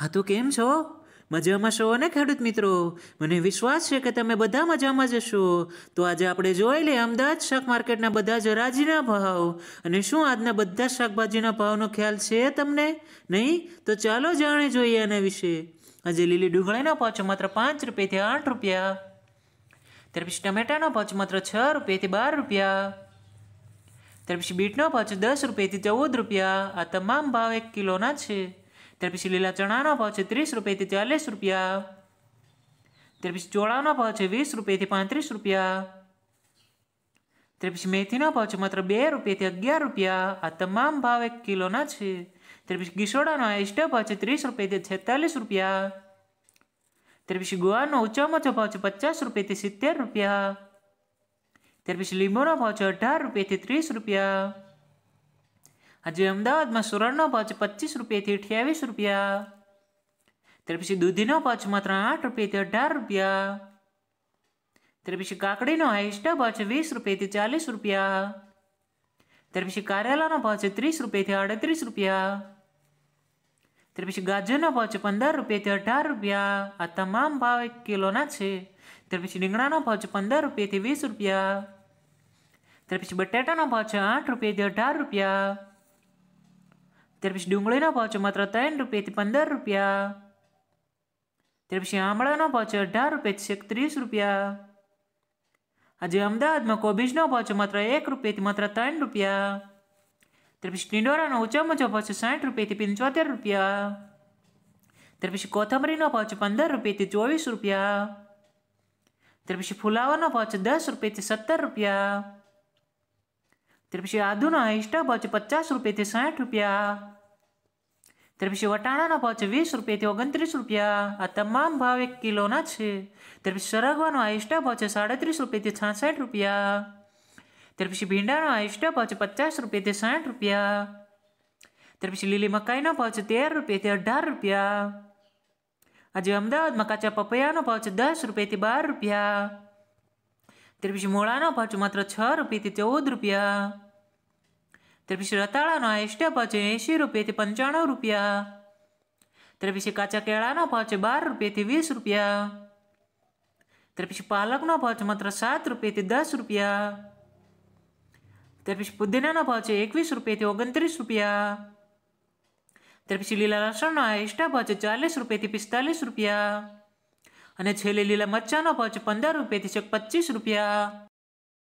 હા તો કેમ છો મજામાં છો ને ખેડૂત મિત્રો મને વિશ્વાસ છે કે તમે બધા મજામાં જશો તો આજે આપણે જોઈ લઈએ અમદાવાદ શાક માર્કેટના બધા જ હરાજીના ભાવ અને શું આજના બધા શાકભાજીના ભાવનો ખ્યાલ છે તમને નહીં તો ચાલો જાણે જોઈએ એના વિશે આજે લીલી ડુંગળીનો પાછો માત્ર પાંચ રૂપિયાથી આઠ રૂપિયા ત્યાર પછી ટમેટાનો પાછો માત્ર છ રૂપિયાથી બાર રૂપિયા ત્યાર પછી બીટનો પાછો દસ રૂપિયાથી ચૌદ રૂપિયા આ તમામ ભાવ એક કિલોના છે ત્યાર પછી લીલા ચણાનો ભાવ છે ત્રીસ રૂપિયાથી ચાલીસ રૂપિયા ત્યાર પછી ચોળાનો ભાવ છે વીસ રૂપિયાથી પાંત્રીસ રૂપિયા ત્યાર પછી મેથીનો ભાવ છે માત્ર બે રૂપિયાથી અગિયાર રૂપિયા આ તમામ ભાવ એક કિલોના છે ત્યાર પછી ગીસોડાનો હાઈસ્ટ ભાવ છે ત્રીસ રૂપિયાથી છેતાલીસ રૂપિયા ત્યાર પછી ગોવાનો ઊંચામાં ઓછો ભાવ છે પચાસ રૂપિયાથી સિત્તેર રૂપિયા ત્યાર પછી લીંબુનો ભાવ છે અઢાર રૂપિયાથી ત્રીસ રૂપિયા આજે અમદાવાદમાં સુરણનો ભાવ છે પચીસ રૂપિયાથી અઠ્યાવીસ રૂપિયા ત્યાર પછી દૂધીનો ભાવ છે માત્ર આઠ રૂપિયાથી અઢાર રૂપિયા ત્યાર પછી કાકડીનો હાઈસ્ટ ભાવ છે વીસ રૂપિયાથી ચાલીસ રૂપિયા ત્યાર પછી કારેલાનો ભાવ છે ત્રીસ રૂપિયાથી અડત્રીસ રૂપિયા ત્યાર પછી ગાજરનો ભાવ છે પંદર રૂપિયાથી અઢાર રૂપિયા આ તમામ ભાવ એક કિલોના છે ત્યાર પછી રીંગણાનો ભાવ છે પંદર રૂપિયાથી વીસ રૂપિયા ત્યાર પછી બટાટાનો ભાવ છે આઠ રૂપિયાથી અઢાર રૂપિયા ત્યાર પછી ડુંગળીનો ભાવ છે માત્ર ત્રણ રૂપિયાથી પંદર રૂપિયા ત્યાર પછી આમળાનો ભાવ છે અઢાર રૂપિયાથી એક ત્રીસ રૂપિયા આજે અમદાવાદમાં કોબીજનો ભાવ છે માત્ર એક રૂપિયાથી માત્ર ત્રણ રૂપિયા ત્યાર પછી ટિંડોરાનો ઓછામાં ઓછો ભાવ છે સાઠ રૂપિયાથી પંચોતેર રૂપિયા ત્યાર પછી કોથમરીનો ભાવ છે પંદર રૂપિયાથી ચોવીસ રૂપિયા ત્યાર પછી ફુલાવાનો ભાવ છે દસ રૂપિયાથી સત્તર રૂપિયા ત્યારપછી આદુના સ્ટબ છે પચાસ રૂપિયાથી સાઠ રૂપિયા ત્યાર પછી વટાણાના ભાવ છે વીસ રૂપિયાથી ઓગણત્રીસ રૂપિયા આ તમામ ભાવ એક કિલોના છે ત્યાર પછી સરગવાનો આઈસ્ટા ભાવ છે સાડત્રીસ રૂપિયાથી છાસઠ રૂપિયા ત્યાર પછી ભીંડાનો આઈસ્ટા ભાવ છે પચાસ રૂપિયાથી સાઠ રૂપિયા ત્યાર પછી લીલી મકાઈનો ભાવ છે તેર રૂપિયાથી અઢાર રૂપિયા આજે અમદાવાદમાં કાચા પપૈયાનો ભાવ છે દસ રૂપિયાથી બાર રૂપિયા ત્યાર પછી મોળાનો ભાવ છે માત્ર છ રૂપિયાથી ચૌદ રૂપિયા ત્રેપીસ રતાળાનો એસ્ટા ભાવ છે એંશી રૂપિયાથી પંચાણું રૂપિયા ત્રેપીસ કાચા કેળાનો ભાવ છે બાર રૂપિયાથી વીસ રૂપિયા ત્રેપીસ પાલકનો ભાવ છે માત્ર સાત રૂપિયાથી દસ રૂપિયા ત્યાર પુદીનાનો ભાવ છે એકવીસ રૂપિયાથી ઓગણત્રીસ રૂપિયા ત્યાર પછી લીલા લસણનો એક્સ્ટ્રા ભાવ છે ચાલીસ રૂપિયાથી પિસ્તાલીસ રૂપિયા અને છેલ્લી લીલા મરચાંનો ભાવ છે પંદર રૂપિયાથી છેક પચીસ રૂપિયા